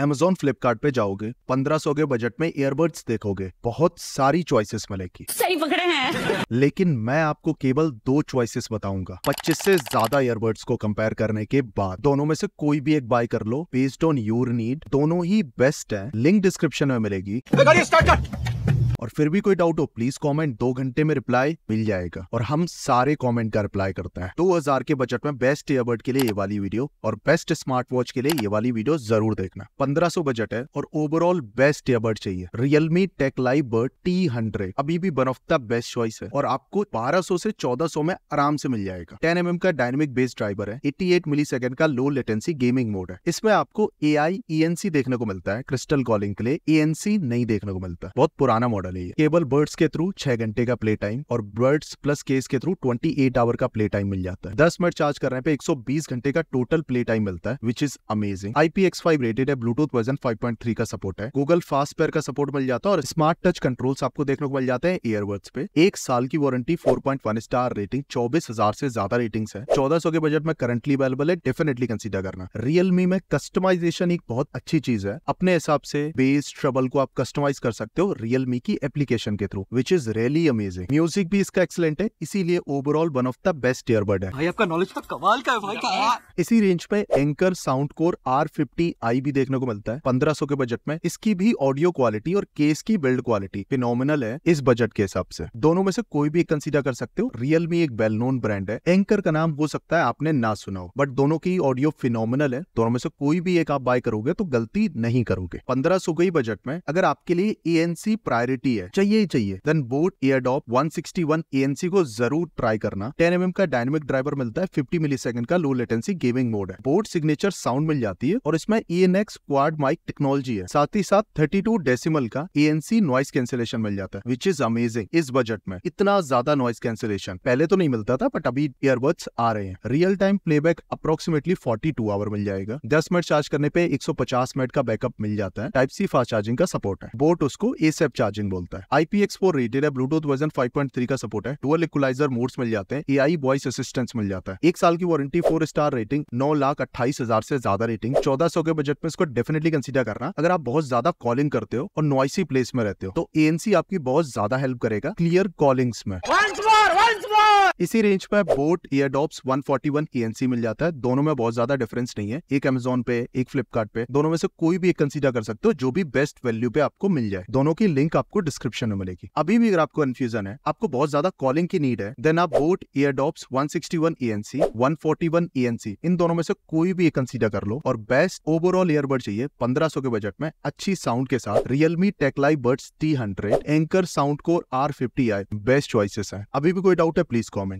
Amazon Flipkart पे जाओगे सौ के बजट में ईयरबड्स देखोगे बहुत सारी चॉइसेस मिलेगी सही पकड़े हैं लेकिन मैं आपको केवल दो चॉइसेस बताऊंगा पच्चीस से ज्यादा ईयरबड्स को कंपेयर करने के बाद दोनों में से कोई भी एक बाय कर लो बेस्ड ऑन योर नीड दोनों ही बेस्ट है लिंक डिस्क्रिप्शन में मिलेगी और फिर भी कोई डाउट हो प्लीज कमेंट दो घंटे में रिप्लाई मिल जाएगा और हम सारे कमेंट का रिप्लाई करते हैं 2000 के बजट में बेस्ट ईयरबड के लिए ये वाली वीडियो और बेस्ट स्मार्ट वॉच के लिए ये वाली वीडियो जरूर देखना 1500 बजट है और ओवरऑल बेस्ट ईयरबड चाहिए रियलमी टेक लाइव बर्ड टी हंड्रेड अभी भी one of the best choice है और आपको 1200 से सौ में आराम से मिल जाएगा टेन एम एम का डायनेमिक बेस ड्राइवर है मिली सेकेंड का लो लेटेंसी गेमिंग मोड है इसमें आपको ए आई e देखने को मिलता है क्रिस्टल कॉलिंग के लिए ए नहीं देखने को मिलता बहुत पुराना मॉडल वाली है केवल बर्ड्स के थ्रू छह घंटे का प्ले टाइम और बर्ड्स प्लस केस के थ्रू ट्वेंटी एट आवर का प्ले टाइम मिल जाता है दस मिनट चार्ज करने पे एक सौ बीस घंटे का टोटल प्ले टाइम मिलता है which is amazing IPX five rated है Bluetooth version five point three का सपोर्ट है गूगल फास्ट पेयर का सपोर्ट मिल जाता है और स्मार्ट टच कंट्रोल्स आपको देखने को मिल जाते हैं ईयरबड्स पे एक साल की वारंटी 4.1 स्टार रेटिंग चौबीस हजार से ज्यादा रेटिंग्स है 1400 के बजट में करंटली अवेलेबल है डेफिनेटली कंसीडर करना रियलमी में कस्टमाइजेशन एक बहुत अच्छी चीज है अपने हिसाब से बेस ट्रबल को आप कस्टमाइज कर सकते हो रियलमी की एप्लीकेशन के through which is really amazing music भी इसका एक्सलेंट है इसीलिए overall one of the best earbud है भाई आपका नॉलेज तो कमाल का है भाई का इसी रेंज पे Anker sound core R fifty I भी देखने को मिलता है पंद्रह के बजट में इसकी भी ऑडियो क्वालिटी और केस की बिल्ड क्वालिटी फिनोमिनल है इस बजट के हिसाब से दोनों में से कोई भी कंसिडर कर सकते हो रियलमी एक वेल नोन ब्रांड है एंकर का नाम हो सकता है आपने ना सुना हो बट दोनों की ऑडियो फिनोमिनल है दोनों में से कोई भी एक आप बाय करोगे तो गलती नहीं करोगे पंद्रह सौ गई बजट में अगर आपके लिए ए प्रायोरिटी ली है चाहिए ही चाहिए then boAt air airdopes 161 ANC को जरूर ट्राई करना टेन एम mm का डायनेमिक ड्राइवर मिलता है 50 मिलीसेकंड का लो लेटेंसी गेमिंग मोड है बोट सिग्नेचर साउंड मिल जाती है और इसमें E N X quad mic technology है साथ ही साथ थर्टी टू डेसिमल का A N C noise cancellation मिल जाता है विच इज अमेजिंग इस बजट में इतना ज्यादा नॉइस कैंसिलेशन पहले तो नहीं मिलता था बट अभी ईयरबड्स आ रहे हैं real time playback approximately forty two hour मिल जाएगा दस मिनट चार्ज करने पे एक सौ पचास मिनट का बैकअप मिल जाता है टाइप सी फास्ट चार्जिंग का सपोर्ट है बोट उसको एसेप चार्जिंग बोलता है आईपी एक्स फोर रेटेड है ब्लूटूथ वर्जन 5.3 का सपोर्ट है डुअल इक्वलाइजर मोड्स मिल जाते हैं एआई वॉइस असिस्टेंस मिल जाता है एक साल की वारंटी फोर स्टार रेटिंग नौ लाख अट्ठाईस हजार से ज्यादा रेटिंग चौदह सौ के बजट में इसको डेफिनेटली कंसिडर करना अगर आप बहुत ज्यादा कॉलिंग करते हो और नॉइसी प्लेस में रहते हो तो एएनसी आपकी बहुत ज्यादा हेल्प करेगा क्लियर कॉलिंग्स में इसी रेंज में बोट ईयरडॉप्स 141 ENC मिल जाता है दोनों में बहुत ज्यादा डिफरेंस नहीं है एक अमेजोन पे एक फ्लिपकार्ट पे दोनों में से कोई भी एक कंसीडर कर सकते हो जो भी बेस्ट वैल्यू पे आपको मिल जाए दोनों की लिंक आपको डिस्क्रिप्शन में मिलेगी अभी भी अगर आपको कंफ्यूजन है आपको बहुत ज्यादा कॉलिंग की नीड है देन आप boAt one sixty ENC 141 ANC इन दोनों में से कोई भी एक कंसीडर कर लो और बेस्ट ओवरऑल ईयरबड चाहिए पंद्रह के बजट में अच्छी साउंड के साथ Realme techlife buds T hundred Anker sound को R fifty I best choices है अभी भी कोई डाउट है प्लीज कॉमेंट